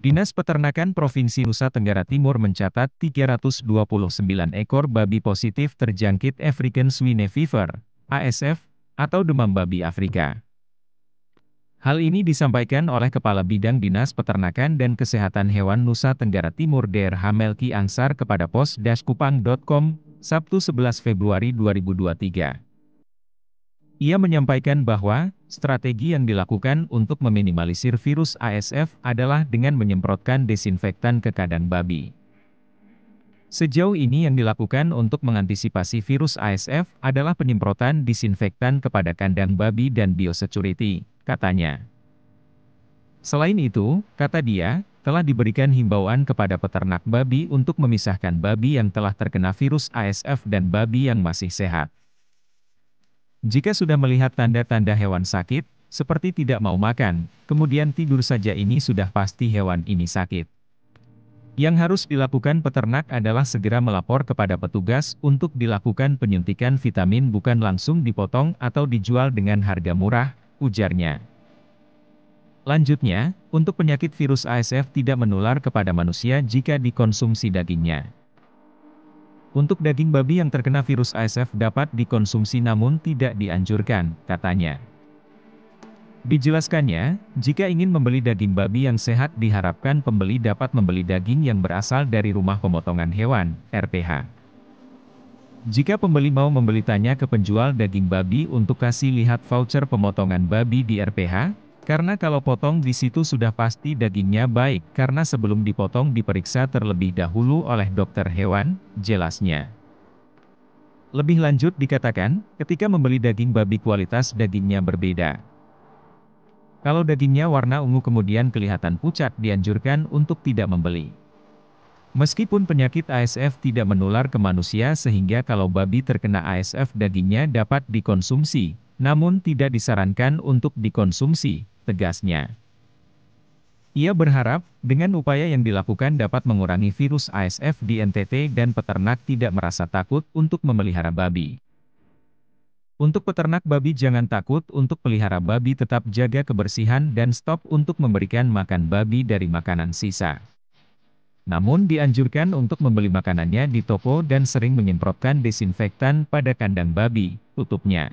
Dinas Peternakan Provinsi Nusa Tenggara Timur mencatat 329 ekor babi positif terjangkit African Swine Fever, ASF, atau demam babi Afrika. Hal ini disampaikan oleh Kepala Bidang Dinas Peternakan dan Kesehatan Hewan Nusa Tenggara Timur DR Hamelki Angsar kepada pos-kupang.com, Sabtu 11 Februari 2023. Ia menyampaikan bahwa, Strategi yang dilakukan untuk meminimalisir virus ASF adalah dengan menyemprotkan desinfektan ke kandang babi. Sejauh ini yang dilakukan untuk mengantisipasi virus ASF adalah penyemprotan disinfektan kepada kandang babi dan biosecurity, katanya. Selain itu, kata dia, telah diberikan himbauan kepada peternak babi untuk memisahkan babi yang telah terkena virus ASF dan babi yang masih sehat. Jika sudah melihat tanda-tanda hewan sakit, seperti tidak mau makan, kemudian tidur saja ini sudah pasti hewan ini sakit. Yang harus dilakukan peternak adalah segera melapor kepada petugas untuk dilakukan penyuntikan vitamin bukan langsung dipotong atau dijual dengan harga murah, ujarnya. Lanjutnya, untuk penyakit virus ASF tidak menular kepada manusia jika dikonsumsi dagingnya. Untuk daging babi yang terkena virus ASF dapat dikonsumsi namun tidak dianjurkan, katanya. Dijelaskannya, jika ingin membeli daging babi yang sehat diharapkan pembeli dapat membeli daging yang berasal dari rumah pemotongan hewan, RPH. Jika pembeli mau membeli tanya ke penjual daging babi untuk kasih lihat voucher pemotongan babi di RPH, karena kalau potong di situ sudah pasti dagingnya baik karena sebelum dipotong diperiksa terlebih dahulu oleh dokter hewan, jelasnya. Lebih lanjut dikatakan, ketika membeli daging babi kualitas dagingnya berbeda. Kalau dagingnya warna ungu kemudian kelihatan pucat dianjurkan untuk tidak membeli. Meskipun penyakit ASF tidak menular ke manusia sehingga kalau babi terkena ASF dagingnya dapat dikonsumsi, namun tidak disarankan untuk dikonsumsi, tegasnya. Ia berharap, dengan upaya yang dilakukan dapat mengurangi virus ASF di NTT dan peternak tidak merasa takut untuk memelihara babi. Untuk peternak babi jangan takut untuk pelihara babi tetap jaga kebersihan dan stop untuk memberikan makan babi dari makanan sisa. Namun dianjurkan untuk membeli makanannya di toko dan sering menyemprotkan desinfektan pada kandang babi, tutupnya.